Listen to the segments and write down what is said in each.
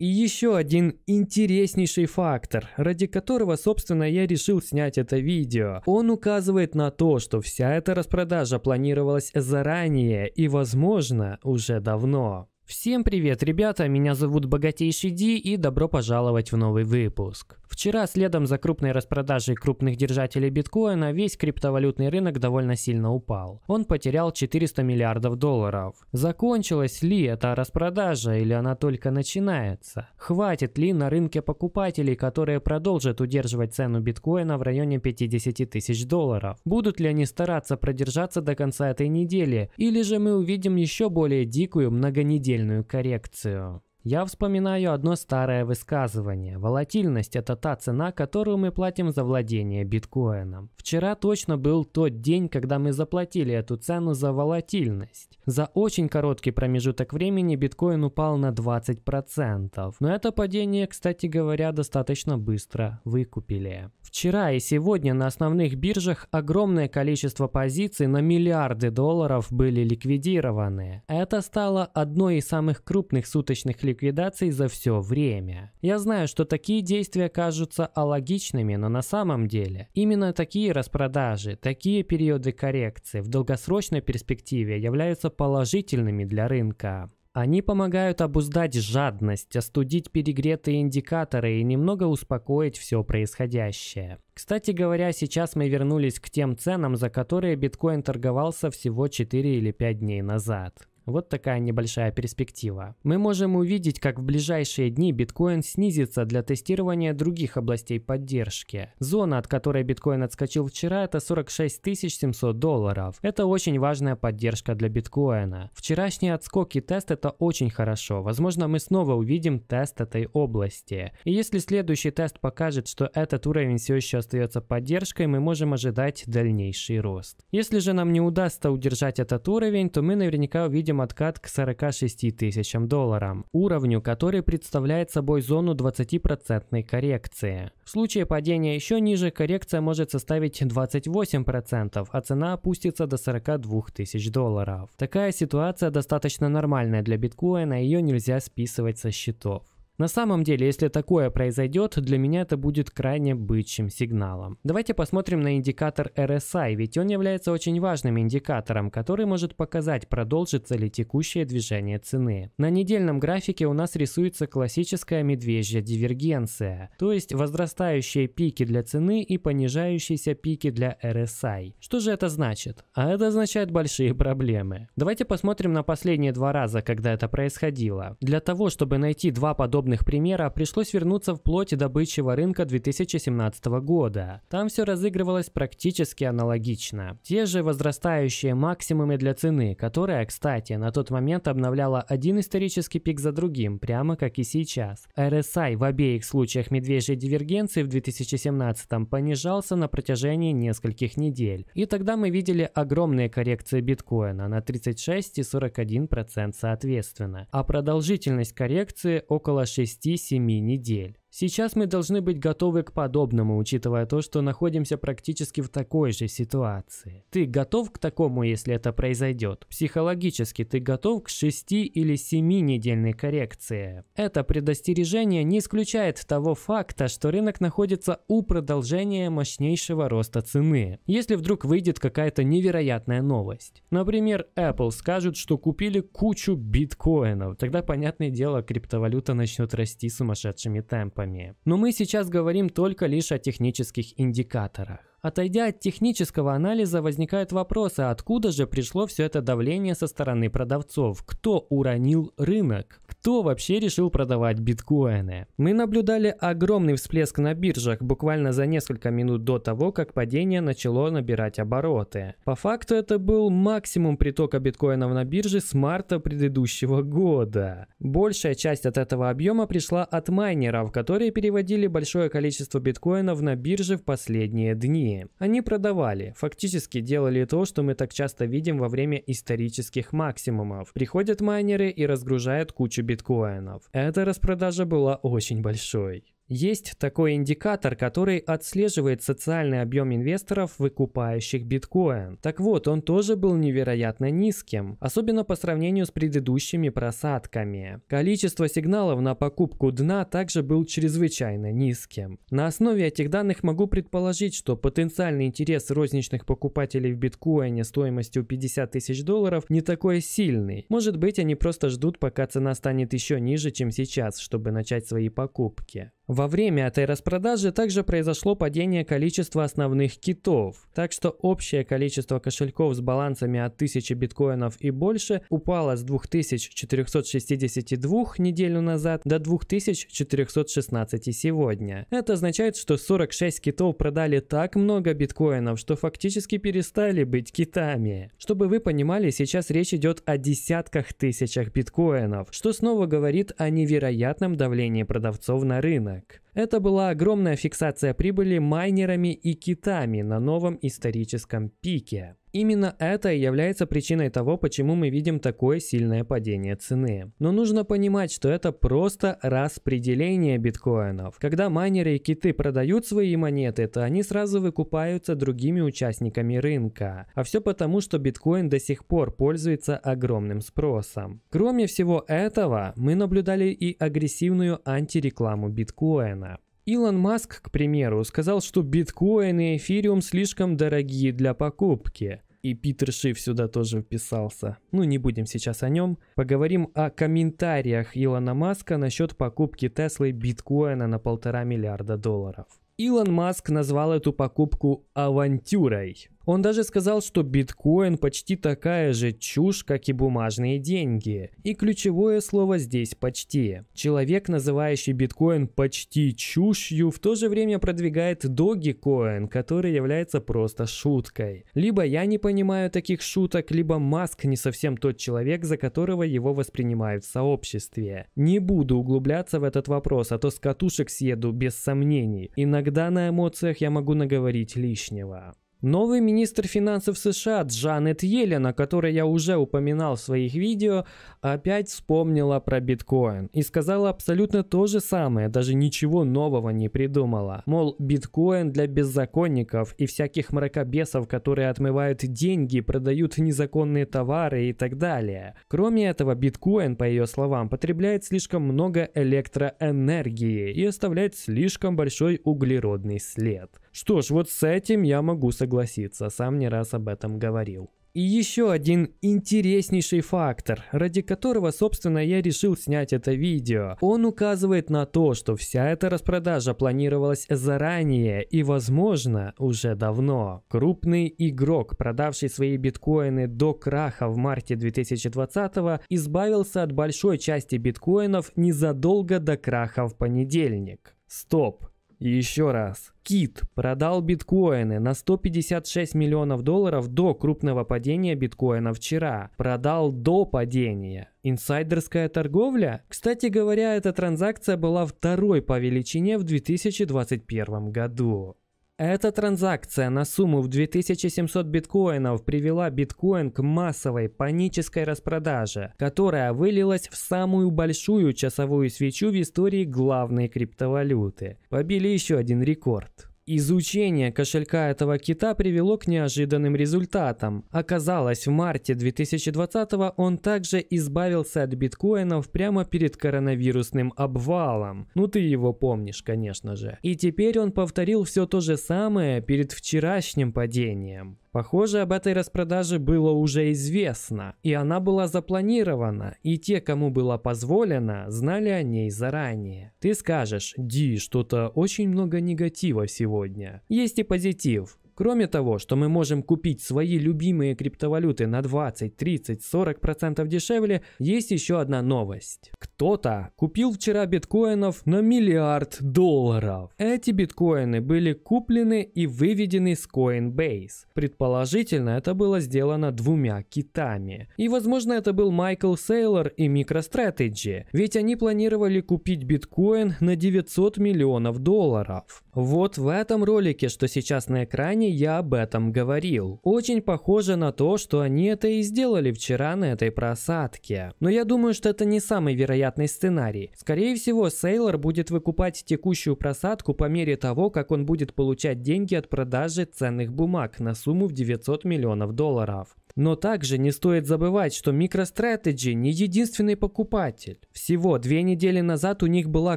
И еще один интереснейший фактор, ради которого, собственно, я решил снять это видео. Он указывает на то, что вся эта распродажа планировалась заранее и, возможно, уже давно. Всем привет, ребята, меня зовут Богатейший Ди и добро пожаловать в новый выпуск. Вчера, следом за крупной распродажей крупных держателей биткоина, весь криптовалютный рынок довольно сильно упал. Он потерял 400 миллиардов долларов. Закончилась ли эта распродажа или она только начинается? Хватит ли на рынке покупателей, которые продолжат удерживать цену биткоина в районе 50 тысяч долларов? Будут ли они стараться продержаться до конца этой недели? Или же мы увидим еще более дикую многонедельную коррекцию? Я вспоминаю одно старое высказывание. Волатильность – это та цена, которую мы платим за владение биткоином. Вчера точно был тот день, когда мы заплатили эту цену за волатильность. За очень короткий промежуток времени биткоин упал на 20%. Но это падение, кстати говоря, достаточно быстро выкупили. Вчера и сегодня на основных биржах огромное количество позиций на миллиарды долларов были ликвидированы. Это стало одной из самых крупных суточных ликвидаций ликвидаций за все время. Я знаю, что такие действия кажутся алогичными, но на самом деле именно такие распродажи, такие периоды коррекции в долгосрочной перспективе являются положительными для рынка. Они помогают обуздать жадность, остудить перегретые индикаторы и немного успокоить все происходящее. Кстати говоря, сейчас мы вернулись к тем ценам, за которые биткоин торговался всего 4 или 5 дней назад. Вот такая небольшая перспектива. Мы можем увидеть, как в ближайшие дни биткоин снизится для тестирования других областей поддержки. Зона, от которой биткоин отскочил вчера, это 46 700 долларов. Это очень важная поддержка для биткоина. Вчерашний отскок и тест это очень хорошо. Возможно, мы снова увидим тест этой области. И если следующий тест покажет, что этот уровень все еще остается поддержкой, мы можем ожидать дальнейший рост. Если же нам не удастся удержать этот уровень, то мы наверняка увидим откат к 46 тысячам долларам, уровню, который представляет собой зону 20% коррекции. В случае падения еще ниже коррекция может составить 28%, а цена опустится до 42 тысяч долларов. Такая ситуация достаточно нормальная для биткоина, ее нельзя списывать со счетов. На самом деле, если такое произойдет, для меня это будет крайне бычьим сигналом. Давайте посмотрим на индикатор RSI, ведь он является очень важным индикатором, который может показать, продолжится ли текущее движение цены. На недельном графике у нас рисуется классическая медвежья дивергенция, то есть возрастающие пики для цены и понижающиеся пики для RSI. Что же это значит? А это означает большие проблемы. Давайте посмотрим на последние два раза, когда это происходило. Для того, чтобы найти два подобных подобных примера пришлось вернуться вплоть до бычьего рынка 2017 года. Там все разыгрывалось практически аналогично. Те же возрастающие максимумы для цены, которая, кстати, на тот момент обновляла один исторический пик за другим, прямо как и сейчас. RSI в обеих случаях медвежьей дивергенции в 2017 понижался на протяжении нескольких недель. И тогда мы видели огромные коррекции биткоина на 36 и 41% соответственно, а продолжительность коррекции около 6 6-7 недель. Сейчас мы должны быть готовы к подобному, учитывая то, что находимся практически в такой же ситуации. Ты готов к такому, если это произойдет? Психологически ты готов к 6 или 7 недельной коррекции. Это предостережение не исключает того факта, что рынок находится у продолжения мощнейшего роста цены. Если вдруг выйдет какая-то невероятная новость. Например, Apple скажет, что купили кучу биткоинов. Тогда, понятное дело, криптовалюта начнет расти сумасшедшими темпами этапами. Но мы сейчас говорим только лишь о технических индикаторах. Отойдя от технического анализа, возникают вопросы, откуда же пришло все это давление со стороны продавцов, кто уронил рынок, кто вообще решил продавать биткоины. Мы наблюдали огромный всплеск на биржах буквально за несколько минут до того, как падение начало набирать обороты. По факту это был максимум притока биткоинов на бирже с марта предыдущего года. Большая часть от этого объема пришла от майнеров, которые переводили большое количество биткоинов на бирже в последние дни. Они продавали, фактически делали то, что мы так часто видим во время исторических максимумов. Приходят майнеры и разгружают кучу биткоинов. Эта распродажа была очень большой. Есть такой индикатор, который отслеживает социальный объем инвесторов, выкупающих биткоин. Так вот, он тоже был невероятно низким, особенно по сравнению с предыдущими просадками. Количество сигналов на покупку дна также был чрезвычайно низким. На основе этих данных могу предположить, что потенциальный интерес розничных покупателей в биткоине стоимостью 50 тысяч долларов не такой сильный. Может быть, они просто ждут, пока цена станет еще ниже, чем сейчас, чтобы начать свои покупки. Во время этой распродажи также произошло падение количества основных китов, так что общее количество кошельков с балансами от 1000 биткоинов и больше упало с 2462 неделю назад до 2416 сегодня. Это означает, что 46 китов продали так много биткоинов, что фактически перестали быть китами. Чтобы вы понимали, сейчас речь идет о десятках тысячах биткоинов, что снова говорит о невероятном давлении продавцов на рынок рынок. Это была огромная фиксация прибыли майнерами и китами на новом историческом пике. Именно это и является причиной того, почему мы видим такое сильное падение цены. Но нужно понимать, что это просто распределение биткоинов. Когда майнеры и киты продают свои монеты, то они сразу выкупаются другими участниками рынка. А все потому, что биткоин до сих пор пользуется огромным спросом. Кроме всего этого, мы наблюдали и агрессивную антирекламу биткоина. Илон Маск, к примеру, сказал, что биткоин и эфириум слишком дорогие для покупки. И Питер Шиф сюда тоже вписался. Ну, не будем сейчас о нем. Поговорим о комментариях Илона Маска насчет покупки Теслы биткоина на полтора миллиарда долларов. Илон Маск назвал эту покупку авантюрой. Он даже сказал, что биткоин почти такая же чушь, как и бумажные деньги. И ключевое слово здесь «почти». Человек, называющий биткоин почти чушью, в то же время продвигает Dogecoin, который является просто шуткой. Либо я не понимаю таких шуток, либо Маск не совсем тот человек, за которого его воспринимают в сообществе. Не буду углубляться в этот вопрос, а то с катушек съеду без сомнений. Иногда на эмоциях я могу наговорить лишнего. Новый министр финансов США Джанет Йеллен, о которой я уже упоминал в своих видео, опять вспомнила про биткоин и сказала абсолютно то же самое, даже ничего нового не придумала. Мол, биткоин для беззаконников и всяких мракобесов, которые отмывают деньги, продают незаконные товары и так далее. Кроме этого, биткоин, по ее словам, потребляет слишком много электроэнергии и оставляет слишком большой углеродный след. Что ж, вот с этим я могу согласиться, сам не раз об этом говорил. И еще один интереснейший фактор, ради которого, собственно, я решил снять это видео. Он указывает на то, что вся эта распродажа планировалась заранее и, возможно, уже давно. Крупный игрок, продавший свои биткоины до краха в марте 2020-го, избавился от большой части биткоинов незадолго до краха в понедельник. Стоп, еще раз. Кит продал биткоины на 156 миллионов долларов до крупного падения биткоина вчера. Продал до падения. Инсайдерская торговля? Кстати говоря, эта транзакция была второй по величине в 2021 году. Эта транзакция на сумму в 2700 биткоинов привела биткоин к массовой панической распродаже, которая вылилась в самую большую часовую свечу в истории главной криптовалюты. Побили еще один рекорд. Изучение кошелька этого кита привело к неожиданным результатам. Оказалось, в марте 2020 он также избавился от биткоинов прямо перед коронавирусным обвалом. Ну ты его помнишь, конечно же. И теперь он повторил все то же самое перед вчерашним падением. Похоже, об этой распродаже было уже известно, и она была запланирована, и те, кому было позволено, знали о ней заранее. Ты скажешь, Ди, что-то очень много негатива сегодня. Есть и позитив. Кроме того, что мы можем купить свои любимые криптовалюты на 20, 30, 40% дешевле, есть еще одна новость. Кто-то купил вчера биткоинов на миллиард долларов. Эти биткоины были куплены и выведены с Coinbase. Предположительно, это было сделано двумя китами. И возможно это был Майкл Сейлор и MicroStrategy, ведь они планировали купить биткоин на 900 миллионов долларов. Вот в этом ролике, что сейчас на экране, я об этом говорил. Очень похоже на то, что они это и сделали вчера на этой просадке. Но я думаю, что это не самый вероятный сценарий. Скорее всего, Сейлор будет выкупать текущую просадку по мере того, как он будет получать деньги от продажи ценных бумаг на сумму в 900 миллионов долларов. Но также не стоит забывать, что MicroStrategy не единственный покупатель. Всего две недели назад у них была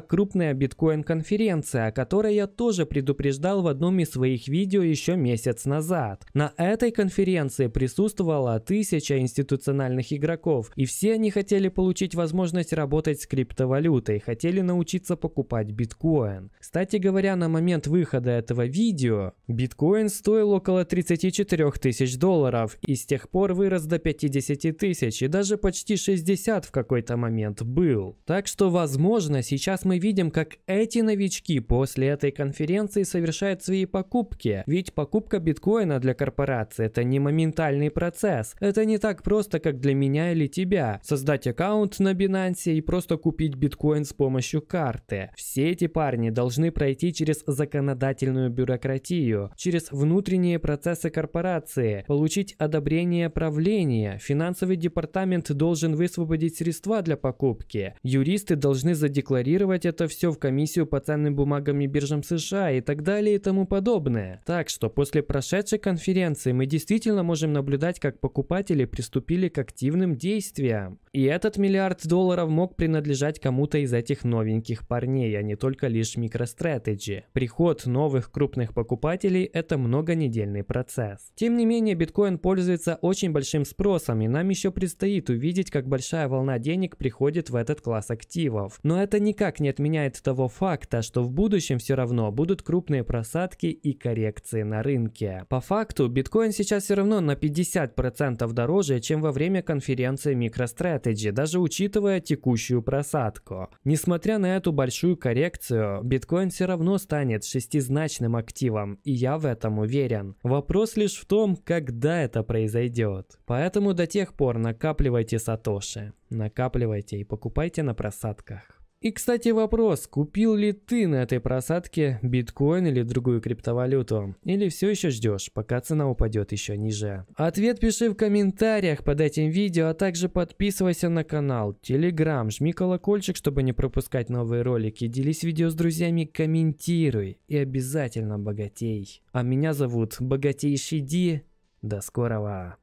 крупная биткоин-конференция, о которой я тоже предупреждал в одном из своих видео еще месяц назад. На этой конференции присутствовало тысяча институциональных игроков, и все они хотели получить возможность работать с криптовалютой, хотели научиться покупать биткоин. Кстати говоря, на момент выхода этого видео биткоин стоил около 34 тысяч долларов, и с тех пор вырос до 50 тысяч и даже почти 60 в какой-то момент был. Так что, возможно, сейчас мы видим, как эти новички после этой конференции совершают свои покупки. Ведь покупка биткоина для корпорации – это не моментальный процесс. Это не так просто, как для меня или тебя. Создать аккаунт на Binance и просто купить биткоин с помощью карты. Все эти парни должны пройти через законодательную бюрократию, через внутренние процессы корпорации, получить одобрение изменения правления, финансовый департамент должен высвободить средства для покупки, юристы должны задекларировать это все в комиссию по ценным бумагам и биржам США и так далее и тому подобное. Так что после прошедшей конференции мы действительно можем наблюдать, как покупатели приступили к активным действиям. И этот миллиард долларов мог принадлежать кому-то из этих новеньких парней, а не только лишь микростратеги Приход новых крупных покупателей – это многонедельный процесс. Тем не менее, биткоин пользуется очень большим спросом, и нам еще предстоит увидеть, как большая волна денег приходит в этот класс активов. Но это никак не отменяет того факта, что в будущем все равно будут крупные просадки и коррекции на рынке. По факту, биткоин сейчас все равно на 50% дороже, чем во время конференции MicroStrategy, даже учитывая текущую просадку. Несмотря на эту большую коррекцию, биткоин все равно станет шестизначным активом, и я в этом уверен. Вопрос лишь в том, когда это произойдет пройдет. Поэтому до тех пор накапливайте сатоши, накапливайте и покупайте на просадках. И, кстати, вопрос, купил ли ты на этой просадке биткоин или другую криптовалюту? Или все еще ждешь, пока цена упадет еще ниже? Ответ пиши в комментариях под этим видео, а также подписывайся на канал, телеграм, жми колокольчик, чтобы не пропускать новые ролики, делись видео с друзьями, комментируй и обязательно богатей. А меня зовут Богатейший Ди, до скорого!